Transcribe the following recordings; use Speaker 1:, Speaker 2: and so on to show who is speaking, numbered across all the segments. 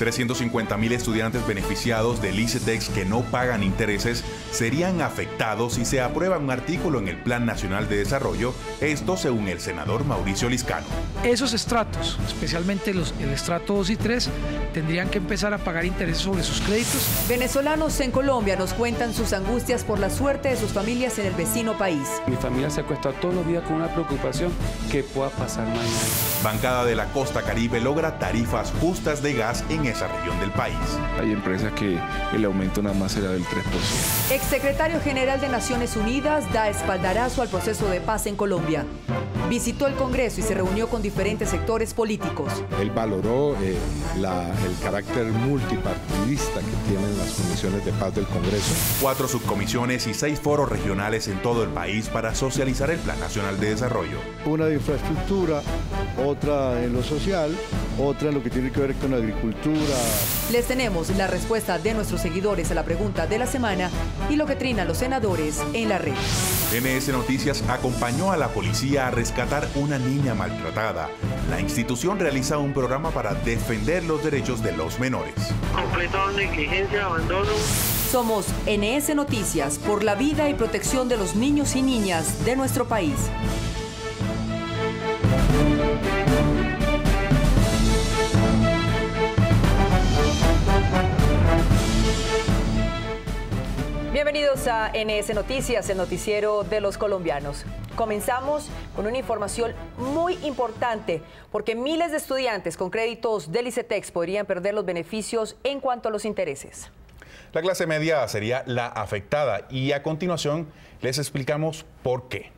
Speaker 1: 350 mil estudiantes beneficiados del ICETEX que no pagan intereses serían afectados si se aprueba un artículo en el Plan Nacional de Desarrollo, esto según el senador Mauricio Liscano.
Speaker 2: Esos estratos, especialmente los, el estrato 2 y 3, tendrían que empezar a pagar intereses sobre sus créditos.
Speaker 3: Venezolanos en Colombia nos cuentan sus angustias por la suerte de sus familias en el vecino país.
Speaker 2: Mi familia se acuesta todos los días con una
Speaker 1: preocupación que pueda pasar mañana. Bancada de la Costa Caribe logra tarifas justas de gas en el esa región del país.
Speaker 4: Hay empresas que el aumento nada más será del 3%.
Speaker 3: Exsecretario General de Naciones Unidas da espaldarazo al proceso de paz en Colombia. Visitó el Congreso y se reunió con diferentes sectores políticos.
Speaker 1: Él valoró eh, el carácter multipartidista que tienen las comisiones de paz del Congreso. Cuatro subcomisiones y seis foros regionales en todo el país para socializar el Plan Nacional de Desarrollo.
Speaker 5: Una de infraestructura, otra en lo social otra lo que tiene que ver con la agricultura.
Speaker 3: Les tenemos la respuesta de nuestros seguidores a la pregunta de la semana y lo que trinan los senadores en la red.
Speaker 1: NS Noticias acompañó a la policía a rescatar una niña maltratada. La institución realiza un programa para defender los derechos de los menores.
Speaker 6: negligencia, abandono.
Speaker 3: Somos NS Noticias por la vida y protección de los niños y niñas de nuestro país. Bienvenidos a NS Noticias, el noticiero de los colombianos. Comenzamos con una información muy importante porque miles de estudiantes con créditos del ICETEX podrían perder los beneficios en cuanto a los intereses.
Speaker 1: La clase media sería la afectada y a continuación les explicamos por qué.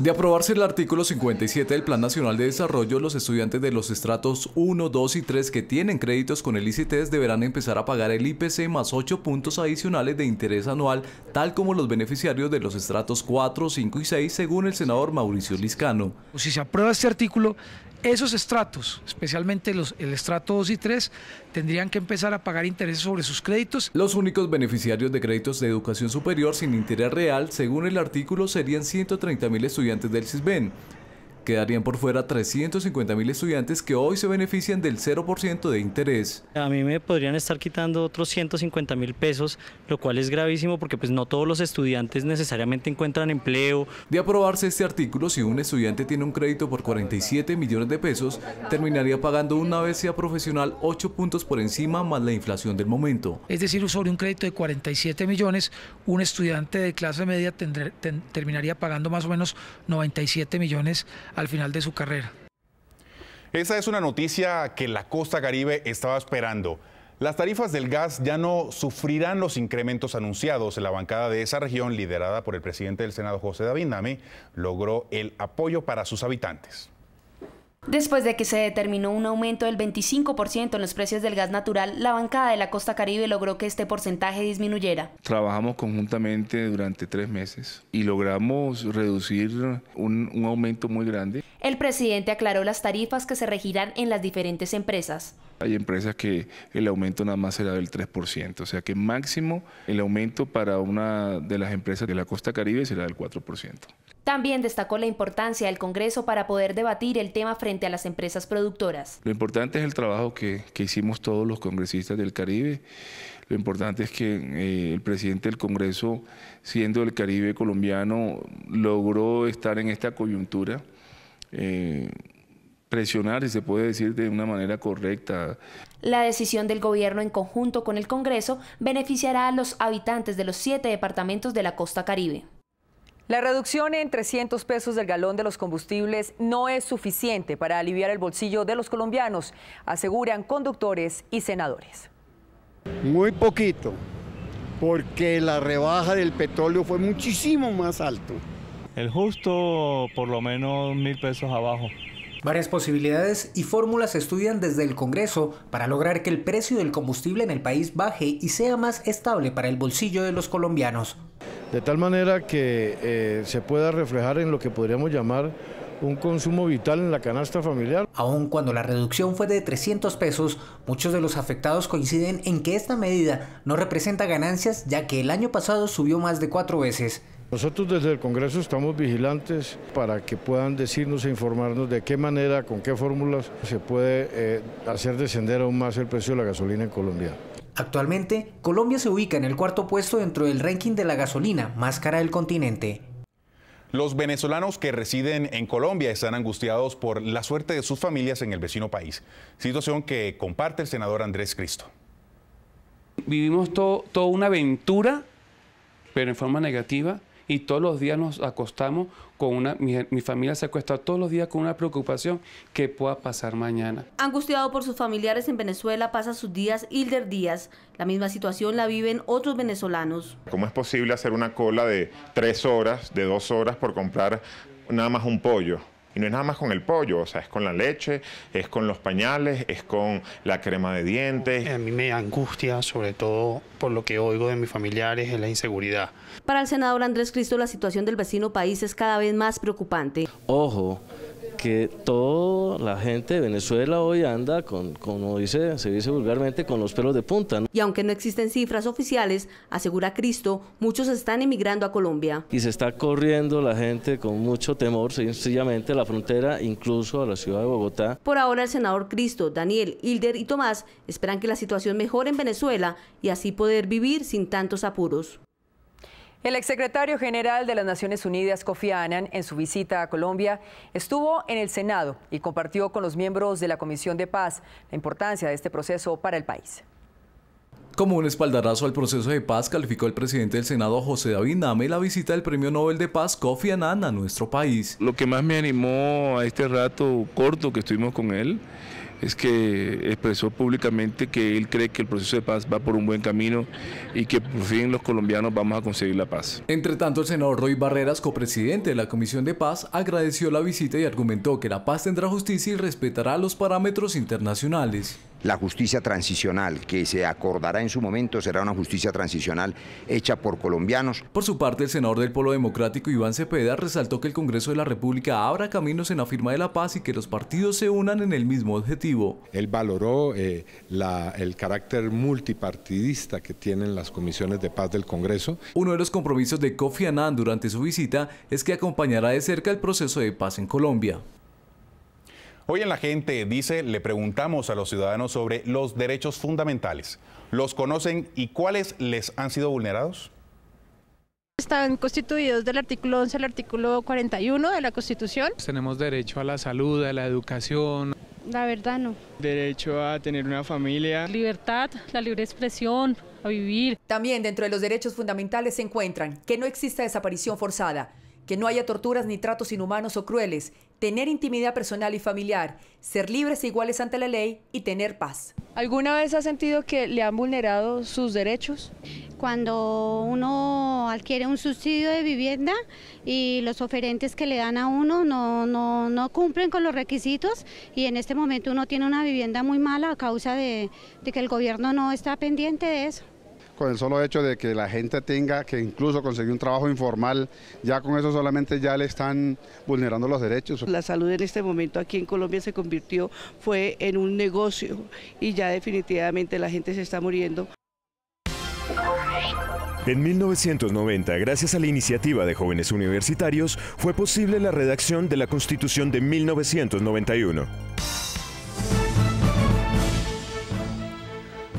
Speaker 5: De aprobarse el artículo 57 del Plan Nacional de Desarrollo, los estudiantes de los estratos 1, 2 y 3 que tienen créditos con el ICTS deberán empezar a pagar el IPC más 8 puntos adicionales de interés anual, tal como los beneficiarios de los estratos 4, 5 y 6, según el senador Mauricio Liscano. Pues, si se
Speaker 2: aprueba este artículo, esos estratos, especialmente
Speaker 5: los, el estrato 2 y 3, tendrían que empezar a pagar intereses sobre sus créditos. Los únicos beneficiarios de créditos de educación superior sin interés real, según el artículo, serían 130.000 estudiantes del CISBEN, Quedarían por fuera 350.000 estudiantes que hoy se benefician del 0% de interés. A mí me podrían estar quitando otros 150.000 pesos, lo cual es gravísimo porque pues no todos los estudiantes necesariamente encuentran empleo. De aprobarse este artículo, si un estudiante tiene un crédito por 47 millones de pesos, terminaría pagando una vez sea profesional 8 puntos por encima más la inflación del momento.
Speaker 2: Es decir, sobre un crédito de 47 millones, un estudiante de clase media terminaría pagando más o menos 97 millones al final de su carrera.
Speaker 1: Esa es una noticia que la costa caribe estaba esperando. Las tarifas del gas ya no sufrirán los incrementos anunciados. en La bancada de esa región, liderada por el presidente del Senado José David logró el apoyo para sus habitantes.
Speaker 7: Después de que se determinó un aumento del 25% en los precios del gas natural, la bancada de la costa caribe logró que este porcentaje disminuyera.
Speaker 4: Trabajamos conjuntamente durante tres meses y logramos reducir un, aumento muy grande.
Speaker 7: El presidente aclaró las tarifas que se regirán en las diferentes empresas.
Speaker 4: Hay empresas que el aumento nada más será del 3%, o sea que máximo el aumento para una de las empresas de la costa caribe será del 4%.
Speaker 7: También destacó la importancia del Congreso para poder debatir el tema frente a las empresas productoras.
Speaker 4: Lo importante es el trabajo que, hicimos todos los congresistas del Caribe. Lo importante es que eh, el presidente del Congreso, siendo del Caribe colombiano, logró estar en esta coyuntura. Eh, presionar, y se puede decir de una manera correcta.
Speaker 7: La decisión del gobierno en conjunto con el Congreso beneficiará a los habitantes de los siete departamentos de la costa caribe. La reducción en 300 pesos
Speaker 3: del galón de los combustibles no es suficiente para aliviar el bolsillo de los colombianos, aseguran conductores y senadores.
Speaker 6: Muy poquito, porque la rebaja del petróleo fue muchísimo más alto. El justo por lo menos mil pesos abajo. Varias posibilidades y fórmulas se estudian desde el Congreso para lograr que el precio del combustible en el país baje y sea más estable para el bolsillo de los colombianos. De tal manera que eh, se pueda reflejar en lo que podríamos llamar un consumo vital en la canasta familiar. Aun cuando la reducción fue de 300 pesos, muchos de los afectados coinciden en que esta medida no representa ganancias ya que el año pasado subió más de cuatro veces. Nosotros desde el Congreso estamos vigilantes para que puedan decirnos e informarnos de qué manera, con qué fórmulas se puede eh, hacer descender aún más el precio de la gasolina en Colombia. Actualmente, Colombia se ubica en el cuarto puesto dentro del ranking de la gasolina más cara del continente.
Speaker 1: Los venezolanos que residen en Colombia están angustiados por la suerte de sus familias en el vecino país, situación que comparte el senador Andrés Cristo.
Speaker 2: Vivimos toda una aventura, pero en forma negativa, y todos los días nos acostamos con una, mi, familia se acuesta todos los días con una preocupación que pueda pasar mañana.
Speaker 8: Angustiado por sus familiares en Venezuela, pasa sus días Hilder Díaz. La misma situación la viven otros venezolanos.
Speaker 1: ¿Cómo es posible hacer una cola de tres horas, de dos horas por comprar nada más un pollo? Y no es nada más con el pollo, o sea, es con la leche, es con los pañales, es
Speaker 4: con la crema de dientes. A mí me angustia, sobre todo por lo que oigo de mis familiares, es la inseguridad.
Speaker 8: Para el senador Andrés Cristo, la situación del vecino país es cada vez más preocupante.
Speaker 4: Ojo, que toda la gente de Venezuela hoy anda, con, como dice, se dice vulgarmente, con los pelos de punta.
Speaker 8: Y aunque no existen cifras oficiales, asegura Cristo, muchos están emigrando a Colombia.
Speaker 4: Y se está corriendo la gente con mucho temor, sencillamente, a la frontera, incluso a la ciudad de Bogotá.
Speaker 8: Por ahora, el senador Cristo, Daniel, Hilder y Tomás esperan que la situación mejore en Venezuela y así poder vivir sin tantos apuros. El exsecretario general de las Naciones Unidas, Kofi Annan, en su visita
Speaker 3: a Colombia, estuvo en el Senado y compartió con los miembros de la Comisión de Paz la importancia de este proceso para el país.
Speaker 5: Como un espaldarazo al proceso de paz, calificó el presidente del Senado José David Name la visita del Premio Nobel de Paz Kofi Annan a nuestro país.
Speaker 4: Lo que más me animó a este rato corto que estuvimos con él es que expresó públicamente que él cree que el proceso de paz va por un buen camino y que por fin los colombianos vamos a conseguir la paz.
Speaker 5: Entre tanto, el senador Roy Barreras, copresidente de la Comisión de Paz, agradeció la visita y argumentó que la paz tendrá justicia y respetará los parámetros internacionales
Speaker 6: la justicia transicional que se acordará en su momento será una justicia transicional
Speaker 5: hecha por colombianos. Por su parte, el senador del Polo Democrático Iván Cepeda resaltó que el Congreso de la República abra caminos en la firma de la paz y que los partidos se unan en el mismo objetivo. Él valoró eh, el carácter multipartidista que tienen las comisiones de paz del Congreso. Uno de los compromisos de Kofi Annan durante su visita es que acompañará de cerca el proceso de paz en Colombia. Hoy en La Gente dice, le preguntamos a los
Speaker 1: ciudadanos sobre los derechos fundamentales. ¿Los conocen y cuáles les han sido
Speaker 2: vulnerados?
Speaker 9: Están constituidos del artículo 11 al artículo 41 de la
Speaker 2: Constitución. Tenemos derecho a la salud, a la educación.
Speaker 3: La verdad no.
Speaker 2: Derecho a tener una familia. Libertad,
Speaker 3: la libre expresión, a vivir. También dentro de los derechos fundamentales se encuentran que no exista desaparición forzada, que no haya torturas ni tratos inhumanos o crueles, tener intimidad personal y familiar, ser libres e iguales ante la ley y
Speaker 8: tener paz. ¿Alguna vez ha sentido que le han vulnerado sus derechos? Cuando uno adquiere un subsidio de vivienda y los oferentes que le dan a uno no, cumplen con los requisitos y en este momento uno tiene una vivienda muy mala a causa de, de que el gobierno no está pendiente de eso
Speaker 1: con el solo hecho de que la gente tenga que incluso conseguir un trabajo informal, ya con eso solamente ya le están vulnerando los derechos.
Speaker 8: La salud en este momento aquí en Colombia se convirtió,
Speaker 1: fue en un negocio
Speaker 8: y ya definitivamente la gente se está muriendo.
Speaker 1: En 1990, gracias a la iniciativa de jóvenes universitarios, fue posible la redacción de la Constitución de 1991.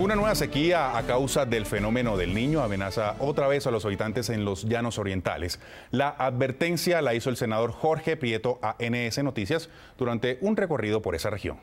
Speaker 1: Una nueva sequía a causa del fenómeno del niño amenaza otra vez a los habitantes en los llanos orientales. La advertencia la hizo el senador Jorge Prieto a NS Noticias durante un recorrido por esa región.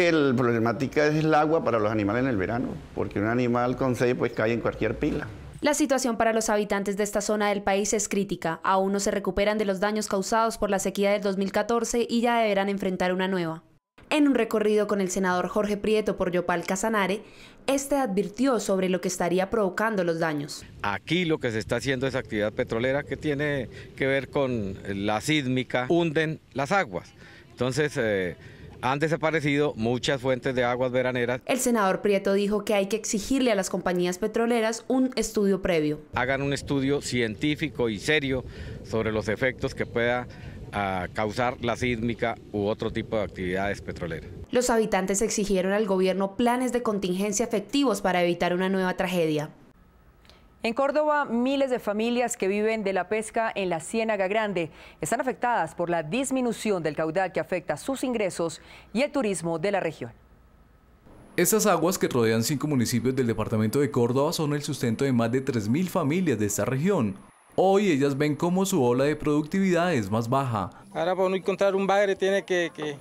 Speaker 4: La problemática es el agua para los animales en el verano, porque un animal con sed pues cae en cualquier pila.
Speaker 7: La situación para los habitantes de esta zona del país es crítica. Aún no se recuperan de los daños causados por la sequía del 2014 y ya deberán enfrentar una nueva. En un recorrido con el senador Jorge Prieto por Yopal Casanare, este advirtió sobre lo que estaría provocando los daños.
Speaker 6: Aquí lo que se está haciendo es actividad petrolera que tiene que ver con la sísmica, hunden las aguas. Entonces, eh, han desaparecido muchas fuentes de aguas veraneras. El
Speaker 7: senador Prieto dijo que hay que exigirle a las compañías petroleras un estudio previo.
Speaker 6: Hagan un estudio científico y serio sobre los efectos que pueda a causar la sísmica u otro tipo de actividades petroleras.
Speaker 7: Los habitantes exigieron al gobierno planes de contingencia efectivos para evitar una nueva tragedia.
Speaker 3: En Córdoba, miles de familias que viven de la pesca en la Ciénaga Grande están afectadas por la disminución del caudal que afecta sus ingresos y el turismo de la región.
Speaker 5: Estas aguas que rodean cinco municipios del departamento de Córdoba son el sustento de más de 3.000 familias de esta región. Hoy ellas ven cómo su ola de productividad es más baja.
Speaker 6: Ahora para no encontrar un bagre tiene que, que,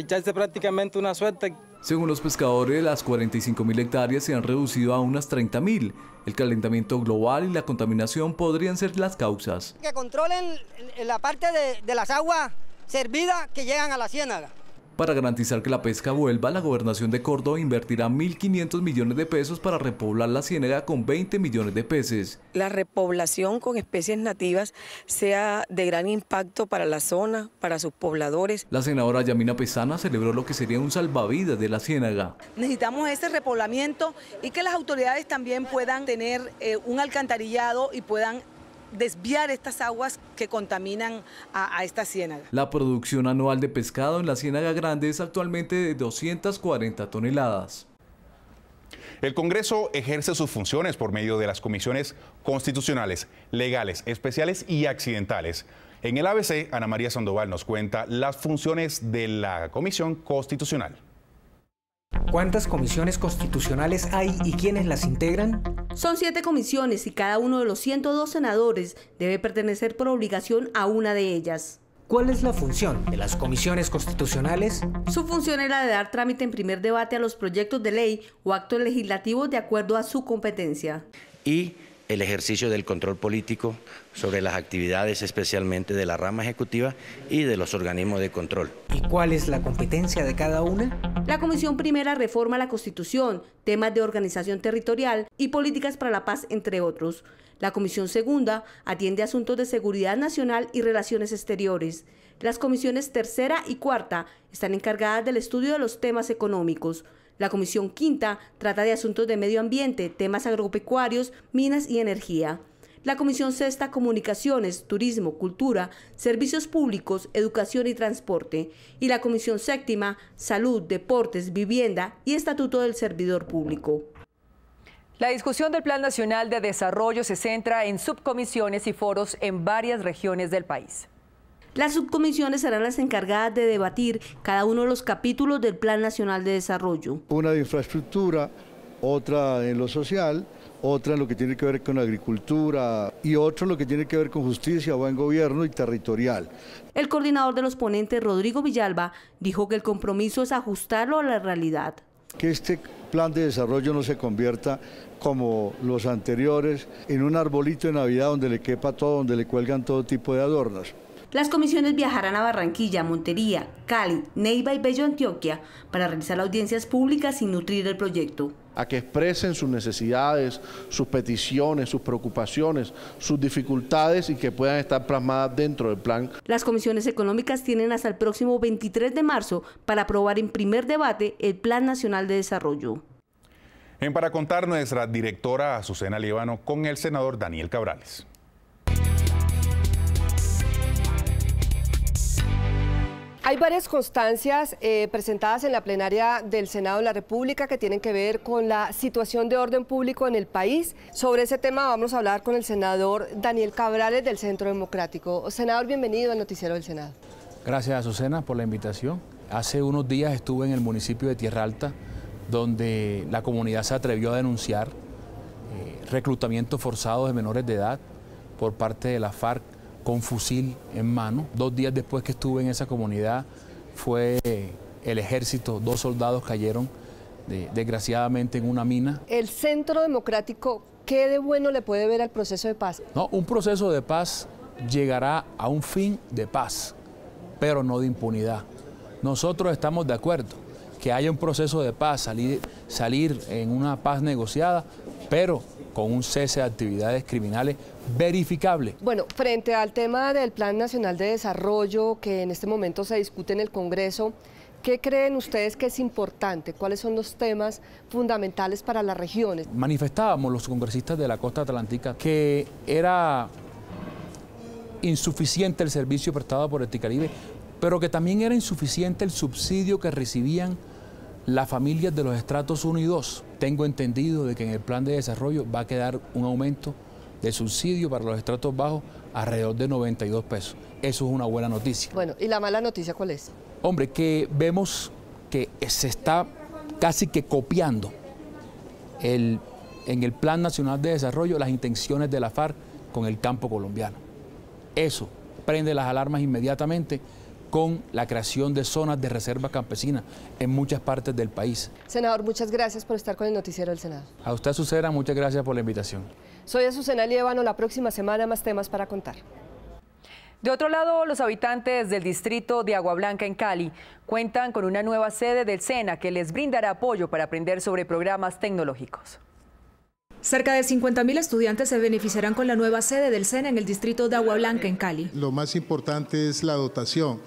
Speaker 5: echarse prácticamente una suerte. Según los pescadores, las mil hectáreas se han reducido a unas 30.000. El calentamiento global y la contaminación podrían ser las causas.
Speaker 6: Que controlen la parte de, de las aguas servidas que llegan a la ciénaga.
Speaker 5: Para garantizar que la pesca vuelva, la gobernación de Córdoba invertirá 1.500 millones de pesos para repoblar la ciénaga con 20 millones de peces.
Speaker 3: La repoblación con especies nativas sea de gran impacto para la zona, para sus pobladores.
Speaker 5: La senadora Yamina Pesana celebró lo que sería un salvavidas de la ciénaga.
Speaker 8: Necesitamos ese repoblamiento y que las autoridades también puedan tener eh, un alcantarillado y puedan desviar estas aguas que contaminan a, esta ciénaga.
Speaker 5: La producción anual de pescado en la ciénaga grande es actualmente de 240 toneladas. El Congreso ejerce sus funciones por
Speaker 1: medio de las comisiones constitucionales, legales, especiales y accidentales. En el ABC, Ana María Sandoval nos cuenta las funciones de la Comisión Constitucional.
Speaker 6: ¿Cuántas comisiones constitucionales hay y quiénes las integran?
Speaker 8: Son siete comisiones y cada uno de los 102 senadores debe pertenecer por obligación a una de ellas.
Speaker 6: ¿Cuál es la función de las comisiones constitucionales?
Speaker 8: Su función era de dar trámite en primer debate a los proyectos de ley o actos legislativos de acuerdo a su competencia.
Speaker 6: Y el ejercicio del control político sobre las actividades especialmente de la rama ejecutiva y de los organismos de control. ¿Y cuál es la competencia de cada una?
Speaker 8: La Comisión Primera reforma la Constitución, temas de organización territorial y políticas para la paz, entre otros. La Comisión Segunda atiende asuntos de seguridad nacional y relaciones exteriores. Las comisiones tercera y cuarta están encargadas del estudio de los temas económicos. La Comisión Quinta trata de asuntos de medio ambiente, temas agropecuarios, minas y energía. La Comisión Sexta, Comunicaciones, Turismo, Cultura, Servicios Públicos, Educación y Transporte. Y la Comisión Séptima, Salud, Deportes, Vivienda y Estatuto del Servidor Público. La discusión del Plan
Speaker 3: Nacional de Desarrollo se centra en subcomisiones y foros en varias regiones del país.
Speaker 8: Las subcomisiones serán las encargadas de debatir cada uno de los capítulos del Plan Nacional de Desarrollo.
Speaker 5: Una de infraestructura, otra en lo social, otra en lo que tiene que ver con agricultura y otro en lo que tiene que ver con justicia, buen gobierno y territorial.
Speaker 8: El coordinador de los ponentes, Rodrigo Villalba, dijo que el compromiso es ajustarlo a la realidad.
Speaker 5: Que este plan de desarrollo no se convierta como los anteriores en un arbolito de Navidad donde le quepa todo, donde le cuelgan todo tipo de adornos.
Speaker 8: Las comisiones viajarán a Barranquilla, Montería, Cali, Neiva y Bello Antioquia para realizar audiencias públicas y nutrir el proyecto
Speaker 4: a que expresen sus necesidades, sus peticiones, sus preocupaciones, sus dificultades y que puedan estar plasmadas dentro del plan.
Speaker 8: Las comisiones económicas tienen hasta el próximo 23 de marzo para aprobar en primer debate el Plan Nacional de Desarrollo.
Speaker 1: En Para Contar, nuestra directora Azucena Líbano con el senador Daniel Cabrales.
Speaker 10: Hay varias constancias eh, presentadas en la plenaria del Senado de la República que tienen que ver con la situación de orden público en el país. Sobre ese tema vamos a hablar con el senador Daniel Cabrales del Centro Democrático. Senador, bienvenido al Noticiero del Senado.
Speaker 2: Gracias, Azucena, por la invitación. Hace unos días estuve en el municipio de Tierra Alta, donde la comunidad se atrevió a denunciar eh, reclutamiento forzado de menores de edad por parte de la FARC con fusil en mano. Dos días después que estuve en esa comunidad fue el ejército, dos soldados cayeron desgraciadamente en una mina.
Speaker 10: El Centro Democrático, ¿qué de bueno le puede ver al proceso de paz?
Speaker 2: No, un proceso de paz llegará a un fin de paz, pero no de impunidad. Nosotros estamos de acuerdo que haya un proceso de paz, salir, salir en una paz negociada, pero con un cese de actividades criminales verificable.
Speaker 10: Bueno, frente al tema del Plan Nacional de Desarrollo que en este momento se discute en el Congreso, ¿Qué creen ustedes que es importante? ¿Cuáles son los temas fundamentales para las regiones?
Speaker 2: Manifestábamos los congresistas de la costa atlántica que era insuficiente el servicio prestado por el Ticaribe, pero que también era insuficiente el subsidio que recibían las familias de los estratos 1 y 2, tengo entendido de que en el plan de desarrollo va a quedar un aumento de subsidio para los estratos bajos alrededor de 92 pesos. Eso es una buena noticia.
Speaker 10: Bueno, ¿y la mala noticia cuál es?
Speaker 2: Hombre, que vemos que se está casi que copiando el, en el Plan Nacional de Desarrollo las intenciones de la FARC con el campo colombiano. Eso prende las alarmas inmediatamente con la creación de zonas de reserva campesina en muchas partes del país.
Speaker 10: Senador, muchas gracias por estar con el noticiero del Senado.
Speaker 2: A usted, Azucena, muchas gracias por la invitación.
Speaker 10: Soy Azucena Lievano, la próxima semana más temas para contar. De otro
Speaker 3: lado, los habitantes del distrito de Agua Blanca en Cali cuentan con una nueva sede del SENA que les brindará apoyo para aprender sobre programas tecnológicos. Cerca de
Speaker 9: 50.000 estudiantes se beneficiarán con la nueva sede del SENA en el distrito de Agua Blanca en Cali.
Speaker 2: Lo más importante es la dotación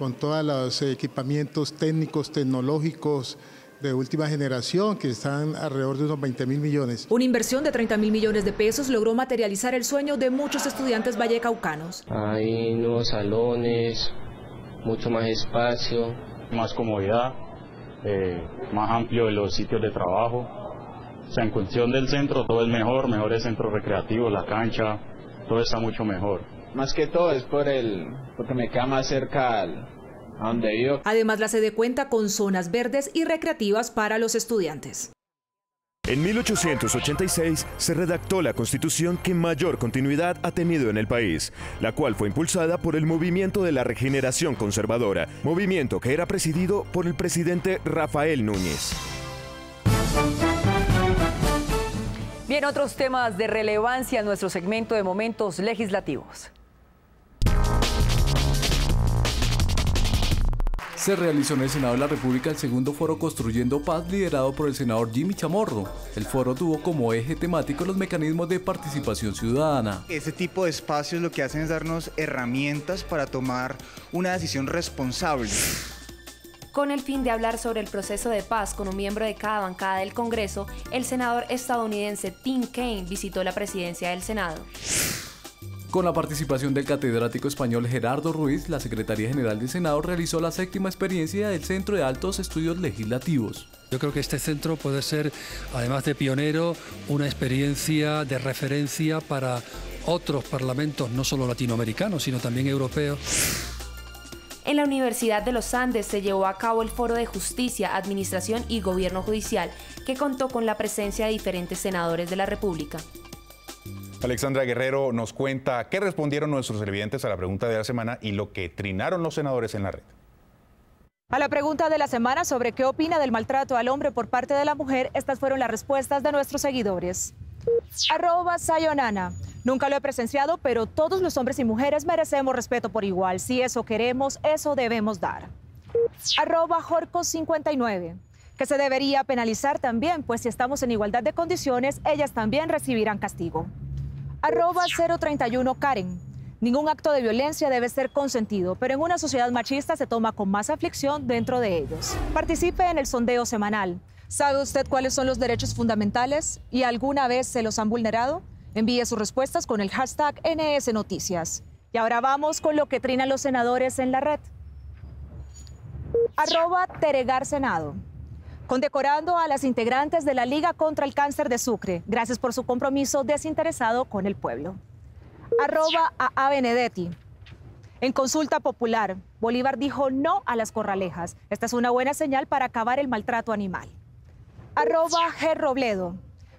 Speaker 2: con todos los equipamientos técnicos, tecnológicos, de última generación, que están alrededor de unos 20 mil millones. Una inversión de 30 mil
Speaker 9: millones de pesos logró materializar el sueño de muchos estudiantes vallecaucanos.
Speaker 2: Hay nuevos
Speaker 4: salones, mucho más espacio. Más comodidad,
Speaker 2: eh, más amplio de los sitios de trabajo. O sea, en cuestión del centro todo es mejor, mejor el centro recreativo, la cancha, todo está mucho mejor.
Speaker 4: Más que todo es por el, porque me queda más cerca a donde yo.
Speaker 9: Además, la sede cuenta con zonas verdes y recreativas para los estudiantes.
Speaker 4: En 1886 se
Speaker 1: redactó la constitución que mayor continuidad ha tenido en el país, la cual fue impulsada por el movimiento de la regeneración conservadora, movimiento que era presidido por el presidente Rafael Núñez.
Speaker 3: Bien, otros temas de relevancia en nuestro segmento de momentos legislativos.
Speaker 5: se realizó en el Senado de la República el segundo foro Construyendo Paz liderado por el senador Jimmy Chamorro. El foro tuvo como eje temático los mecanismos de participación ciudadana. Ese tipo de espacios lo que hacen es darnos herramientas para tomar una decisión responsable
Speaker 7: con el fin de hablar sobre el proceso de paz con un miembro de cada bancada del Congreso, el senador estadounidense Tim Kaine visitó la presidencia del Senado.
Speaker 5: Con la participación del catedrático español Gerardo Ruiz, la Secretaría General del Senado realizó la séptima experiencia del Centro de Altos Estudios
Speaker 2: Legislativos. Yo creo que este centro puede ser, además de pionero, una experiencia de referencia para otros parlamentos, no solo latinoamericanos, sino también europeos.
Speaker 7: En la Universidad de los Andes se llevó a cabo el Foro de Justicia, Administración y Gobierno Judicial, que contó con la presencia de diferentes senadores de la República.
Speaker 1: Alexandra Guerrero nos cuenta qué respondieron nuestros televidentes a la pregunta de la semana y lo que trinaron los senadores en la red.
Speaker 9: A la pregunta de la semana sobre qué opina del maltrato al hombre por parte de la mujer, estas fueron las respuestas de nuestros seguidores. Arroba Sayonana. Nunca lo he presenciado, pero todos los hombres y mujeres merecemos respeto por igual. Si eso queremos, eso debemos dar. Arroba Jorco59. Que se debería penalizar también, pues si estamos en igualdad de condiciones, ellas también recibirán castigo. Arroba 031 Karen. Ningún acto de violencia debe ser consentido, pero en una sociedad machista se toma con más aflicción dentro de ellos. Participe en el sondeo semanal. ¿Sabe usted cuáles son los derechos fundamentales y alguna vez se los han vulnerado? Envíe sus respuestas con el hashtag NS Noticias. Y ahora vamos con lo que trinan los senadores en la red. Arroba Teregar Senado condecorando a las integrantes de la Liga contra el Cáncer de Sucre, gracias por su compromiso desinteresado con el pueblo. Arroba a, Benedetti. En consulta popular, Bolívar dijo no a las corralejas. Esta es una buena señal para acabar el maltrato animal. Arroba G. Robledo.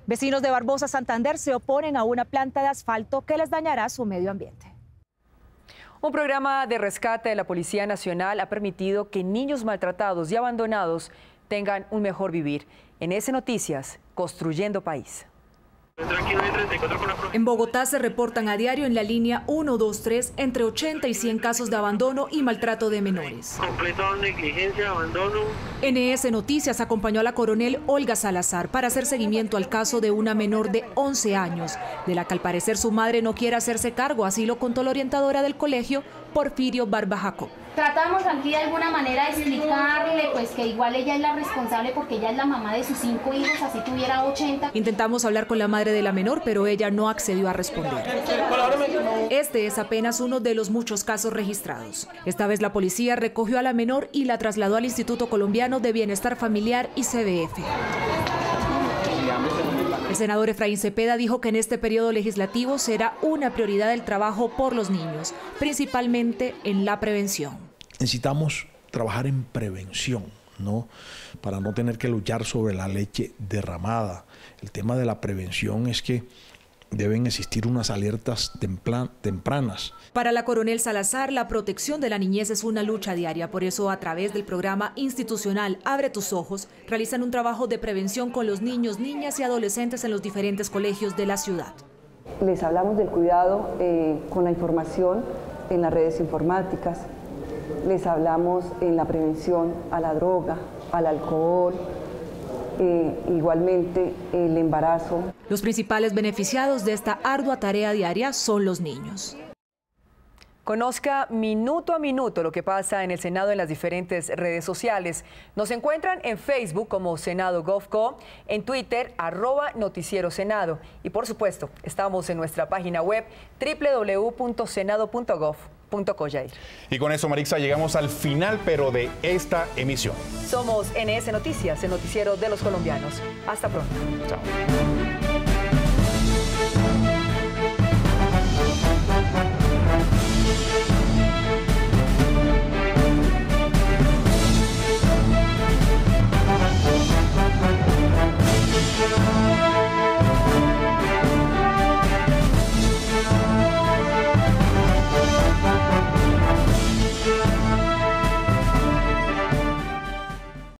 Speaker 9: Vecinos de Barbosa, Santander se oponen a una planta de asfalto que les dañará su medio ambiente.
Speaker 3: Un programa de rescate de la Policía Nacional ha permitido que niños maltratados y abandonados tengan un mejor vivir. En ese Noticias, Construyendo País.
Speaker 9: En Bogotá se reportan a diario en la línea 123 entre 80 y 100 casos de abandono y maltrato de menores. NS Noticias acompañó a la coronel Olga Salazar para hacer seguimiento al caso de una menor de 11 años, de la que al parecer su madre no quiere hacerse cargo, así lo contó la orientadora del colegio, Porfirio Barbajaco.
Speaker 8: Tratamos aquí de alguna manera de explicar pues que igual ella es la
Speaker 9: responsable porque ella es la mamá de sus cinco hijos, así tuviera 80. Intentamos hablar con la madre de la menor, pero ella no accedió a responder. Este es apenas uno de los muchos casos registrados. Esta vez la policía recogió a la menor y la trasladó al Instituto Colombiano de Bienestar Familiar y CBF. El senador Efraín Cepeda dijo que en este periodo legislativo será una prioridad el trabajo por los niños, principalmente en la prevención.
Speaker 2: Necesitamos trabajar en prevención, ¿no? Para no tener que luchar sobre la leche derramada. El tema de la prevención es que deben existir unas alertas tempranas.
Speaker 9: Para la coronel Salazar, la protección de la niñez es una lucha diaria. Por eso, a través del programa institucional Abre tus Ojos, realizan un trabajo de prevención con los niños, niñas y adolescentes en los diferentes colegios de la ciudad.
Speaker 10: Les hablamos del cuidado eh, con la información en las redes informáticas, les hablamos en la prevención a la droga, al alcohol, eh, igualmente el embarazo.
Speaker 9: Los principales beneficiados de esta ardua tarea diaria son los niños.
Speaker 3: Conozca minuto a minuto lo que pasa en el Senado en las diferentes redes sociales. Nos encuentran en Facebook como Senado en Twitter arroba Noticiero Senado y por supuesto estamos en nuestra página web www.senado.gov.co.
Speaker 1: Y con eso, Marixa, llegamos al final, pero de esta emisión.
Speaker 3: Somos NS Noticias, el noticiero de los colombianos. Hasta pronto. Chao.